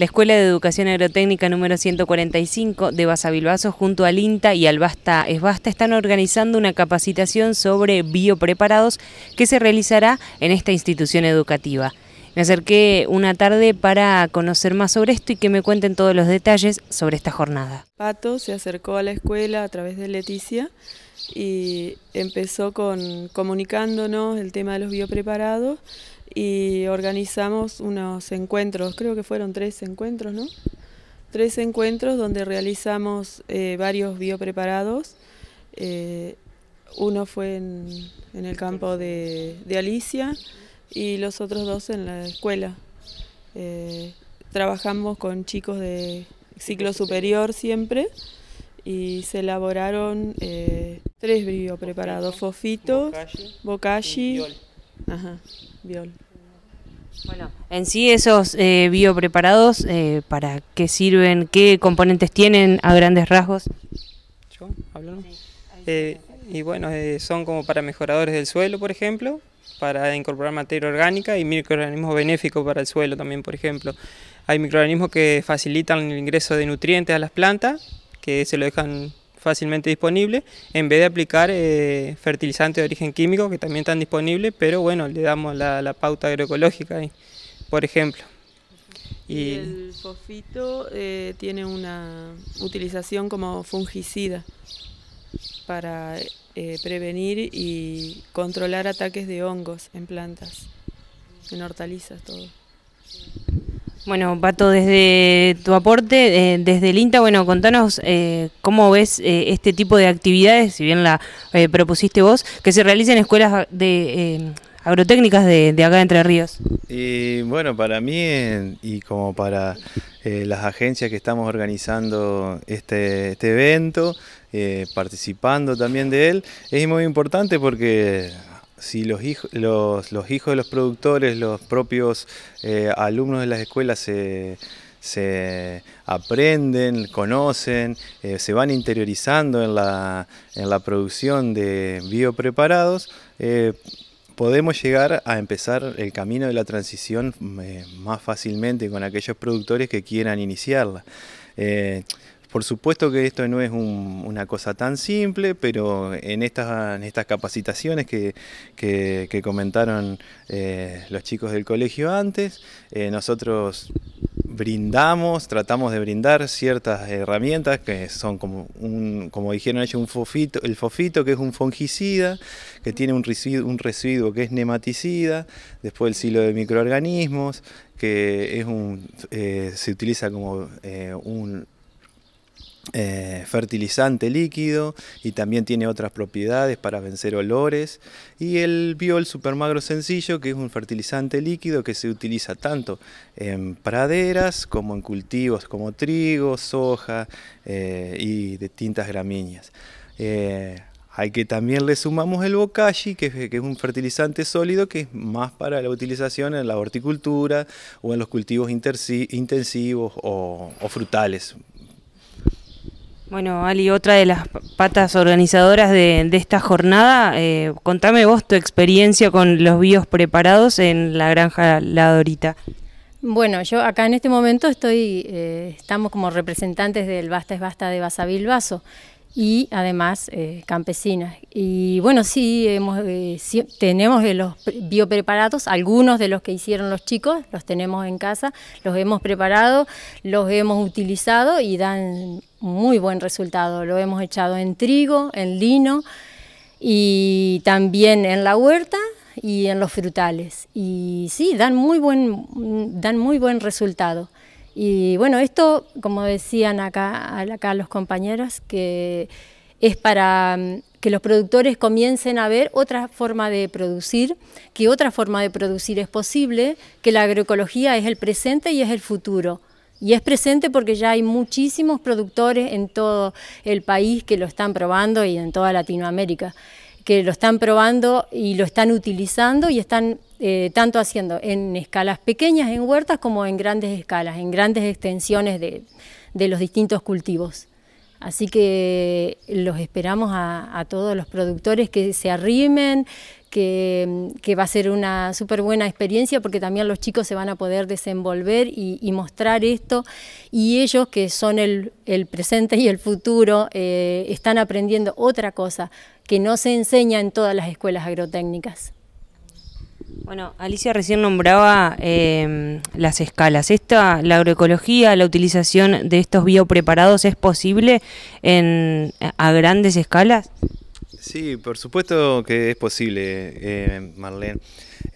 La Escuela de Educación Agrotécnica número 145 de Basavilbaso junto al INTA y al Basta Esbasta están organizando una capacitación sobre biopreparados que se realizará en esta institución educativa. Me acerqué una tarde para conocer más sobre esto y que me cuenten todos los detalles sobre esta jornada. Pato se acercó a la escuela a través de Leticia y empezó con comunicándonos el tema de los biopreparados y organizamos unos encuentros, creo que fueron tres encuentros, ¿no? Tres encuentros donde realizamos eh, varios biopreparados. Eh, uno fue en, el campo de, Alicia y los otros dos en la escuela. Eh, trabajamos con chicos de ciclo superior siempre y se elaboraron tres biopreparados, Fofitos, bocashi, bocashi Ajá, Bueno, en sí esos eh, biopreparados, eh, ¿para qué sirven? ¿Qué componentes tienen a grandes rasgos? ¿Yo? Eh, y bueno, son como para mejoradores del suelo, por ejemplo, para incorporar materia orgánica y microorganismos benéficos para el suelo también, por ejemplo. Hay microorganismos que facilitan el ingreso de nutrientes a las plantas, que se lo dejan fácilmente disponible, en vez de aplicar eh, fertilizantes de origen químico que también están disponibles, pero bueno, le damos la, pauta agroecológica ahí, por ejemplo. Y, el fosfito eh, tiene una utilización como fungicida para eh, prevenir y controlar ataques de hongos en plantas, en hortalizas, todo. Bueno, Pato, desde tu aporte, eh, desde el INTA, bueno, contanos eh, cómo ves eh, este tipo de actividades, si bien la propusiste vos, que se realicen escuelas de agrotécnicas de, acá de Entre Ríos. Y bueno, para mí y como para las agencias que estamos organizando este, este evento, participando también de él, es muy importante porque si los, los, hijos de los productores, los propios eh, alumnos de las escuelas se, aprenden, conocen, eh, se van interiorizando en la, producción de biopreparados, eh, podemos llegar a empezar el camino de la transición más fácilmente con aquellos productores que quieran iniciarla. Por supuesto que esto no es una cosa tan simple, pero en estas, capacitaciones que, comentaron eh, los chicos del colegio antes, eh, nosotros brindamos, tratamos de brindar ciertas herramientas que son como como dijeron ellos, un fofito, el fofito que es un fungicida, que tiene un residuo, un residuo que es nematicida, después el silo de microorganismos, que es un, eh, se utiliza como un eh, fertilizante líquido y también tiene otras propiedades para vencer olores. Y el biol supermagro sencillo, que es un fertilizante líquido que se utiliza tanto en praderas como en cultivos como trigo, soja eh, y distintas gramíneas. hay eh, que también le sumamos el bokashi, que, es un fertilizante sólido que es más para la utilización en la horticultura o en los cultivos intensivos o frutales, bueno, Ali, otra de las patas organizadoras de, esta jornada, eh, contame vos tu experiencia con los bios preparados en la granja La Dorita. Bueno, yo acá en este momento estoy, eh, estamos como representantes del Basta es Basta de Basavil Vaso y además eh, campesinas. Y bueno, eh, sí, tenemos de los biopreparados, algunos de los que hicieron los chicos, los tenemos en casa, los hemos preparado, los hemos utilizado y dan muy buen resultado. Lo hemos echado en trigo, en lino y también en la huerta y en los frutales. Y sí, dan muy buen, dan muy buen resultado. Y bueno, esto, como decían acá, los compañeros, que es para mm, que los productores comiencen a ver otra forma de producir, que otra forma de producir es posible, que la agroecología es el presente y es el futuro. Y es presente porque ya hay muchísimos productores en todo el país que lo están probando y en toda Latinoamérica que lo están probando y lo están utilizando y están eh, tanto haciendo en escalas pequeñas en huertas como en grandes escalas, en grandes extensiones de, de los distintos cultivos. Así que los esperamos a, todos los productores que se arrimen, que, va a ser una súper buena experiencia porque también los chicos se van a poder desenvolver y, mostrar esto y ellos que son el, presente y el futuro eh, están aprendiendo otra cosa que no se enseña en todas las escuelas agrotécnicas. Bueno, Alicia recién nombraba em, las escalas. Esta, la agroecología, la utilización de estos biopreparados es posible en, a grandes escalas. Sí, por supuesto que es posible, eh, Marlene.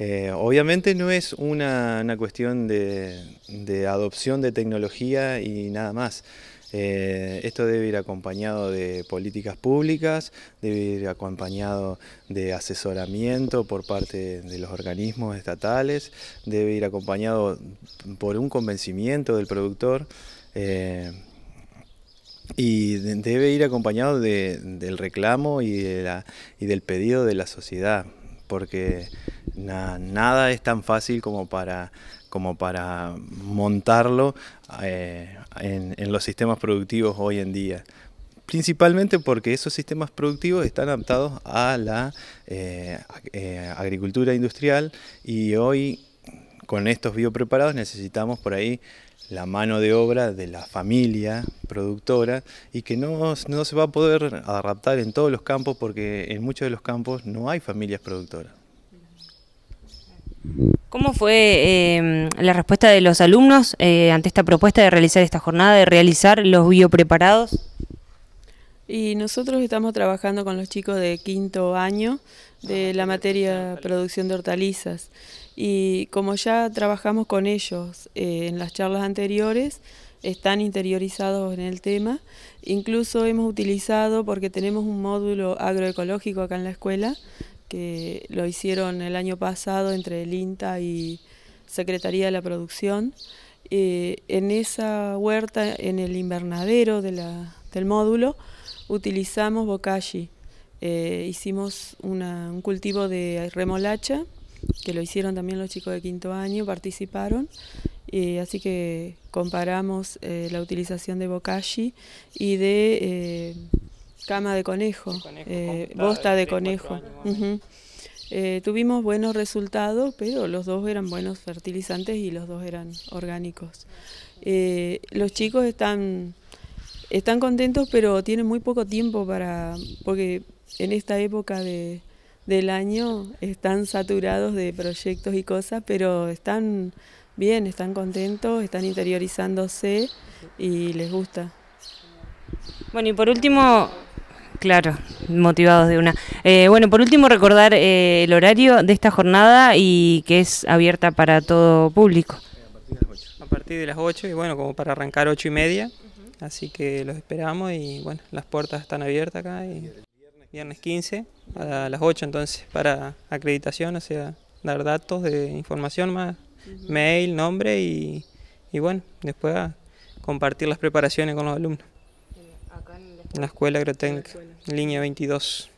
Eh, obviamente no es una, cuestión de adopción de tecnología y nada más. Eh, esto debe ir acompañado de políticas públicas, debe ir acompañado de asesoramiento por parte de los organismos estatales, debe ir acompañado por un convencimiento del productor. Eh, y debe ir acompañado del reclamo y, y del pedido de la sociedad, porque nada es tan fácil como para, como para montarlo eh, en, los sistemas productivos hoy en día principalmente porque esos sistemas productivos están adaptados a la eh, eh, agricultura industrial y hoy con estos biopreparados necesitamos por ahí la mano de obra de la familia productora y que no se va a poder adaptar en todos los campos porque en muchos de los campos no hay familias productoras. ¿Cómo fue em, la respuesta de los alumnos eh, ante esta propuesta de realizar esta jornada, de realizar los biopreparados? Y nosotros estamos trabajando con los chicos de quinto año de la materia producción de hortalizas. Y como ya trabajamos con ellos eh, en las charlas anteriores, están interiorizados en el tema. Incluso hemos utilizado, porque tenemos un módulo agroecológico acá en la escuela, lo hicieron el año pasado entre el INTA y Secretaría de la Producción. Eh, en esa huerta, en el invernadero de del módulo, utilizamos bocashi. Eh, hicimos un cultivo de remolacha, que lo hicieron también los chicos de quinto año, participaron. así que comparamos eh, la utilización de bokashi y de Cama de conejo, eh, bosta de, conejo. Eh, tuvimos buenos resultados, pero los dos eran buenos fertilizantes y los dos eran orgánicos. Eh, los chicos están, están contentos, pero tienen muy poco tiempo para, porque en esta época de, del año están saturados de proyectos y cosas, pero están bien, están contentos, están interiorizándose y les gusta. Bueno, y por último, Claro, motivados de una. Eh, bueno, por último recordar eh, el horario de esta jornada y que es abierta para todo público. A partir de las 8 y bueno, como para arrancar 8 y media, así que los esperamos y bueno, las puertas están abiertas acá. viernes 15 a las 8 entonces para acreditación, o sea, dar datos de información más, mail, nombre y, y bueno, después compartir las preparaciones con los alumnos en la escuela agrotécnica, línea 22.